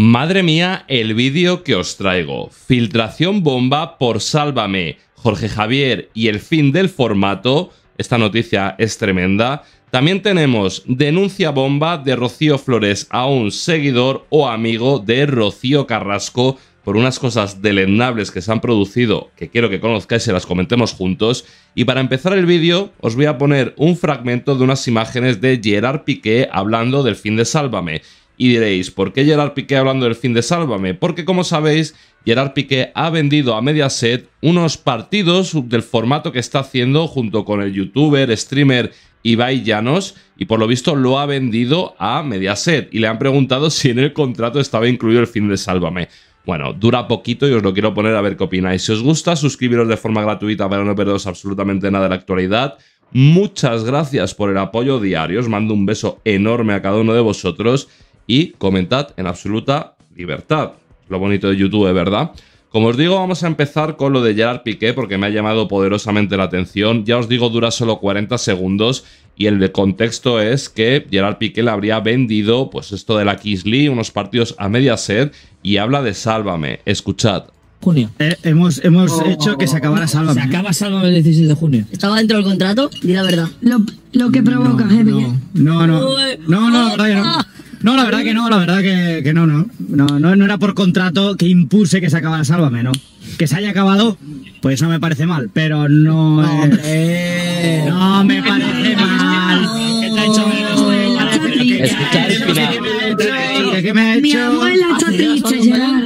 Madre mía, el vídeo que os traigo. Filtración bomba por Sálvame, Jorge Javier y el fin del formato. Esta noticia es tremenda. También tenemos denuncia bomba de Rocío Flores a un seguidor o amigo de Rocío Carrasco por unas cosas delendables que se han producido, que quiero que conozcáis y las comentemos juntos. Y para empezar el vídeo, os voy a poner un fragmento de unas imágenes de Gerard Piqué hablando del fin de Sálvame. Y diréis, ¿por qué Gerard Piqué hablando del fin de Sálvame? Porque como sabéis, Gerard Piqué ha vendido a Mediaset unos partidos del formato que está haciendo junto con el youtuber, streamer Ibai Llanos y por lo visto lo ha vendido a Mediaset y le han preguntado si en el contrato estaba incluido el fin de Sálvame. Bueno, dura poquito y os lo quiero poner a ver qué opináis. Si os gusta, suscribiros de forma gratuita para no perderos absolutamente nada de la actualidad. Muchas gracias por el apoyo diario, os mando un beso enorme a cada uno de vosotros y comentad en absoluta libertad. Lo bonito de YouTube, ¿verdad? Como os digo, vamos a empezar con lo de Gerard Piqué porque me ha llamado poderosamente la atención. Ya os digo, dura solo 40 segundos y el contexto es que Gerard Piqué le habría vendido pues esto de la Kisly, unos partidos a media sed y habla de Sálvame. Escuchad. Junio. Eh, hemos hemos oh. hecho que se acabara Sálvame. Se acaba Sálvame el 16 de junio. ¿Estaba dentro del contrato? Di la verdad. Lo, que provoca, no, eh, no, no, no, no, la verdad que, no, no, no, era por contrato que impuse que se acabara Sálvame, ¿no? Que se haya acabado, pues no me parece mal, pero no. no, no me parece mal. me ha hecho?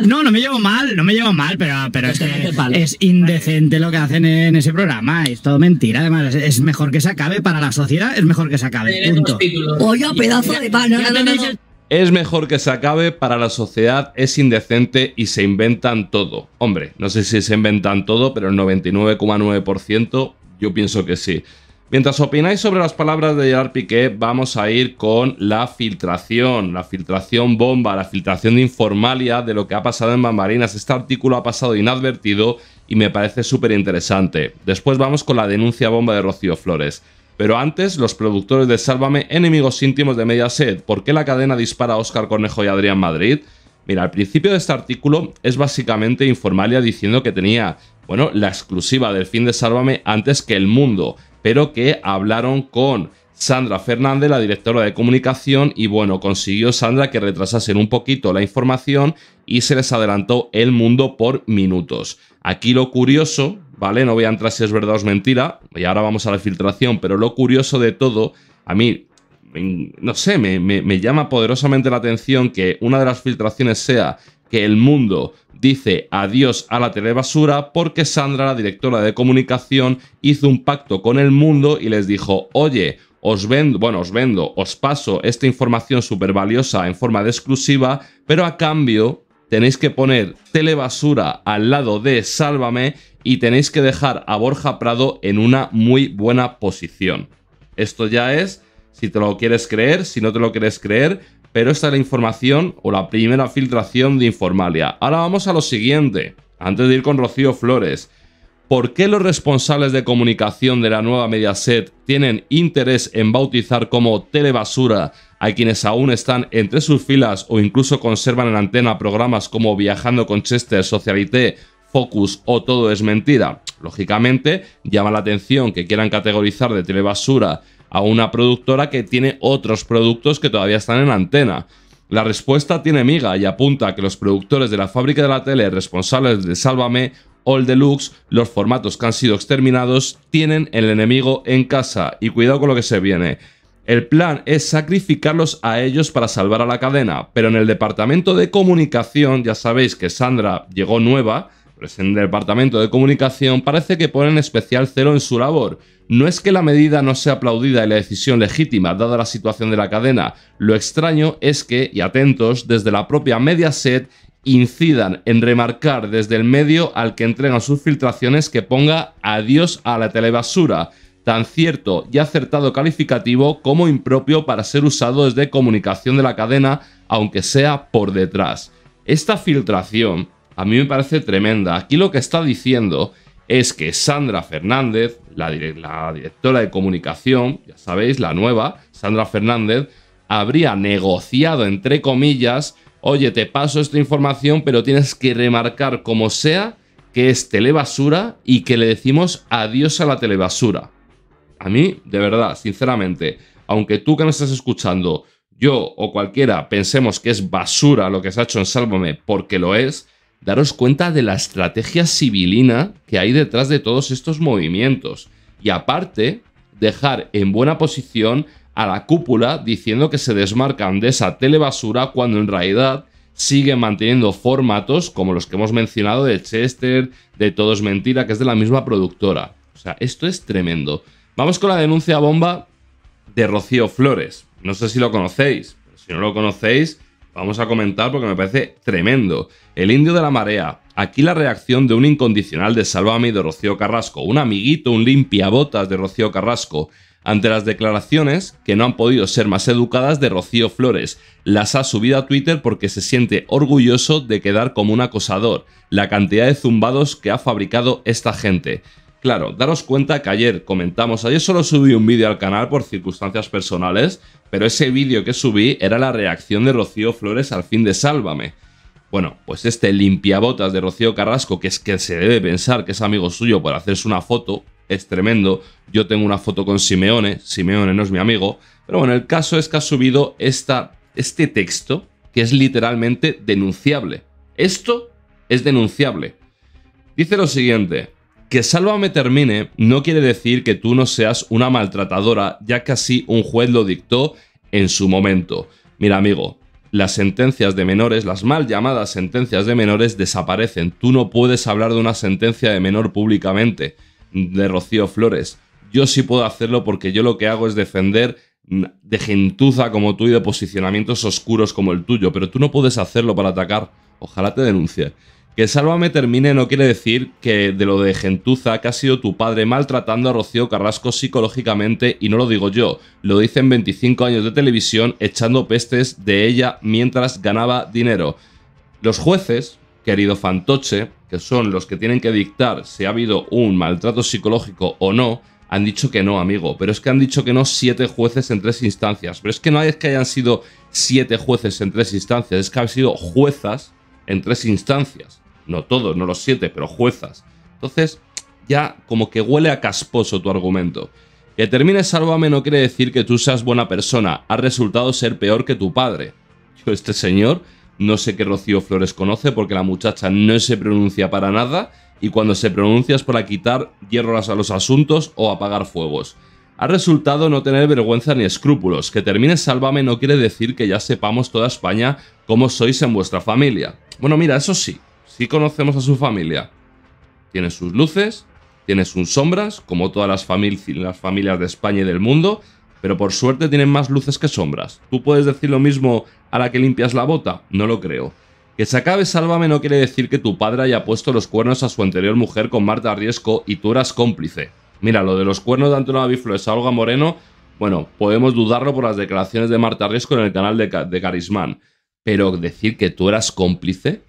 No, no me llevo mal, no me llevo mal, pero, pero es, que es indecente lo que hacen en ese programa. Es todo mentira. Además, es mejor que se acabe para la sociedad, es mejor que se acabe. Punto. Oye, pedazo de pan. no, no. Es mejor que se acabe, para la sociedad es indecente y se inventan todo. Hombre, no sé si se inventan todo, pero el 99,9% yo pienso que sí. Mientras opináis sobre las palabras de Gerard Piqué, vamos a ir con la filtración, la filtración bomba, la filtración de informalia de lo que ha pasado en Bambarinas. Este artículo ha pasado inadvertido y me parece súper interesante. Después vamos con la denuncia bomba de Rocío Flores. Pero antes, los productores de Sálvame, enemigos íntimos de Mediaset. ¿Por qué la cadena dispara a Óscar Cornejo y Adrián Madrid? Mira, al principio de este artículo es básicamente Informalia diciendo que tenía, bueno, la exclusiva del fin de Sálvame antes que el mundo, pero que hablaron con Sandra Fernández, la directora de comunicación, y bueno, consiguió Sandra que retrasasen un poquito la información y se les adelantó el mundo por minutos. Aquí lo curioso, ¿vale? No voy a entrar si es verdad o es mentira, y ahora vamos a la filtración, pero lo curioso de todo, a mí, no sé, me, llama poderosamente la atención que una de las filtraciones sea que el mundo dice adiós a la telebasura porque Sandra, la directora de comunicación, hizo un pacto con el mundo y les dijo, oye, os vendo, bueno, os vendo, os paso esta información súper valiosa en forma de exclusiva, pero a cambio tenéis que poner telebasura al lado de sálvame y tenéis que dejar a Borja Prado en una muy buena posición. Esto ya es, si te lo quieres creer, si no te lo quieres creer, pero esta es la información o la primera filtración de Informalia. Ahora vamos a lo siguiente, antes de ir con Rocío Flores. ¿Por qué los responsables de comunicación de la nueva Mediaset tienen interés en bautizar como telebasura hay quienes aún están entre sus filas o incluso conservan en antena programas como Viajando con Chester, Socialité, Focus o Todo es Mentira. Lógicamente, llama la atención que quieran categorizar de telebasura a una productora que tiene otros productos que todavía están en antena. La respuesta tiene miga y apunta a que los productores de la fábrica de la tele responsables de Sálvame All Deluxe, los formatos que han sido exterminados, tienen el enemigo en casa y cuidado con lo que se viene. El plan es sacrificarlos a ellos para salvar a la cadena, pero en el departamento de comunicación, ya sabéis que Sandra llegó nueva, pero en el departamento de comunicación parece que ponen especial celo en su labor. No es que la medida no sea aplaudida y la decisión legítima, dada la situación de la cadena. Lo extraño es que, y atentos, desde la propia Mediaset incidan en remarcar desde el medio al que entregan sus filtraciones que ponga adiós a la telebasura tan cierto y acertado calificativo como impropio para ser usado desde comunicación de la cadena, aunque sea por detrás. Esta filtración a mí me parece tremenda. Aquí lo que está diciendo es que Sandra Fernández, la, directora de comunicación, ya sabéis, la nueva, Sandra Fernández, habría negociado, entre comillas, oye, te paso esta información, pero tienes que remarcar como sea que es telebasura y que le decimos adiós a la telebasura a mí, de verdad, sinceramente, aunque tú que me estás escuchando, yo o cualquiera pensemos que es basura lo que se ha hecho en Sálvame, porque lo es, daros cuenta de la estrategia civilina que hay detrás de todos estos movimientos. Y aparte, dejar en buena posición a la cúpula diciendo que se desmarcan de esa telebasura cuando en realidad siguen manteniendo formatos como los que hemos mencionado de Chester, de Todos Mentira, que es de la misma productora. O sea, esto es tremendo. Vamos con la denuncia bomba de Rocío Flores. No sé si lo conocéis, si no lo conocéis, vamos a comentar porque me parece tremendo. El indio de la marea. Aquí la reacción de un incondicional de Salvami de Rocío Carrasco, un amiguito, un limpiabotas de Rocío Carrasco, ante las declaraciones que no han podido ser más educadas de Rocío Flores. Las ha subido a Twitter porque se siente orgulloso de quedar como un acosador. La cantidad de zumbados que ha fabricado esta gente. Claro, daros cuenta que ayer comentamos, ayer solo subí un vídeo al canal por circunstancias personales, pero ese vídeo que subí era la reacción de Rocío Flores al fin de Sálvame. Bueno, pues este limpiabotas de Rocío Carrasco, que es que se debe pensar que es amigo suyo por hacerse una foto, es tremendo. Yo tengo una foto con Simeone, Simeone no es mi amigo, pero bueno, el caso es que ha subido esta, este texto que es literalmente denunciable. Esto es denunciable. Dice lo siguiente, que me termine no quiere decir que tú no seas una maltratadora, ya que así un juez lo dictó en su momento. Mira amigo, las sentencias de menores, las mal llamadas sentencias de menores desaparecen. Tú no puedes hablar de una sentencia de menor públicamente, de Rocío Flores. Yo sí puedo hacerlo porque yo lo que hago es defender mm, de gentuza como tú y de posicionamientos oscuros como el tuyo, pero tú no puedes hacerlo para atacar. Ojalá te denuncie. Que Sálvame termine no quiere decir que de lo de gentuza que ha sido tu padre maltratando a Rocío Carrasco psicológicamente, y no lo digo yo, lo dicen 25 años de televisión echando pestes de ella mientras ganaba dinero. Los jueces, querido fantoche, que son los que tienen que dictar si ha habido un maltrato psicológico o no, han dicho que no, amigo, pero es que han dicho que no siete jueces en tres instancias. Pero es que no es que hayan sido siete jueces en tres instancias, es que han sido juezas en tres instancias no todos, no los siete, pero juezas. Entonces, ya como que huele a casposo tu argumento. Que termine Sálvame no quiere decir que tú seas buena persona, ha resultado ser peor que tu padre. Yo, este señor, no sé qué Rocío Flores conoce porque la muchacha no se pronuncia para nada y cuando se pronuncia es para quitar hierros a los asuntos o apagar fuegos. Ha resultado no tener vergüenza ni escrúpulos. Que termine Sálvame no quiere decir que ya sepamos toda España cómo sois en vuestra familia. Bueno, mira, eso sí, sí conocemos a su familia. Tiene sus luces, tiene sus sombras, como todas las, familias de España y del mundo, pero por suerte tienen más luces que sombras. ¿Tú puedes decir lo mismo a la que limpias la bota? No lo creo. Que se acabe Sálvame no quiere decir que tu padre haya puesto los cuernos a su anterior mujer con Marta Riesco y tú eras cómplice. Mira, lo de los cuernos de Antonio Abiflo es Olga Moreno, bueno, podemos dudarlo por las declaraciones de Marta Riesco en el canal de, de Carismán. Pero decir que tú eras cómplice,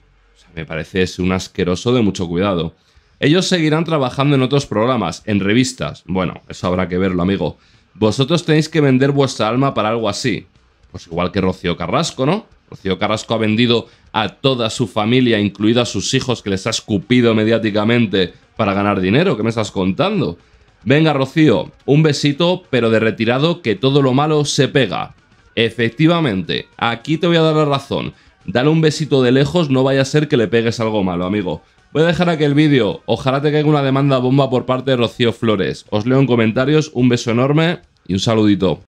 me parece es un asqueroso de mucho cuidado. Ellos seguirán trabajando en otros programas, en revistas. Bueno, eso habrá que verlo, amigo. Vosotros tenéis que vender vuestra alma para algo así. Pues igual que Rocío Carrasco, ¿no? Rocío Carrasco ha vendido a toda su familia, incluido a sus hijos, que les ha escupido mediáticamente para ganar dinero. ¿Qué me estás contando? Venga, Rocío, un besito, pero de retirado, que todo lo malo se pega. Efectivamente, aquí te voy a dar la razón. Dale un besito de lejos, no vaya a ser que le pegues algo malo, amigo. Voy a dejar aquí el vídeo. Ojalá te caiga una demanda bomba por parte de Rocío Flores. Os leo en comentarios. Un beso enorme y un saludito.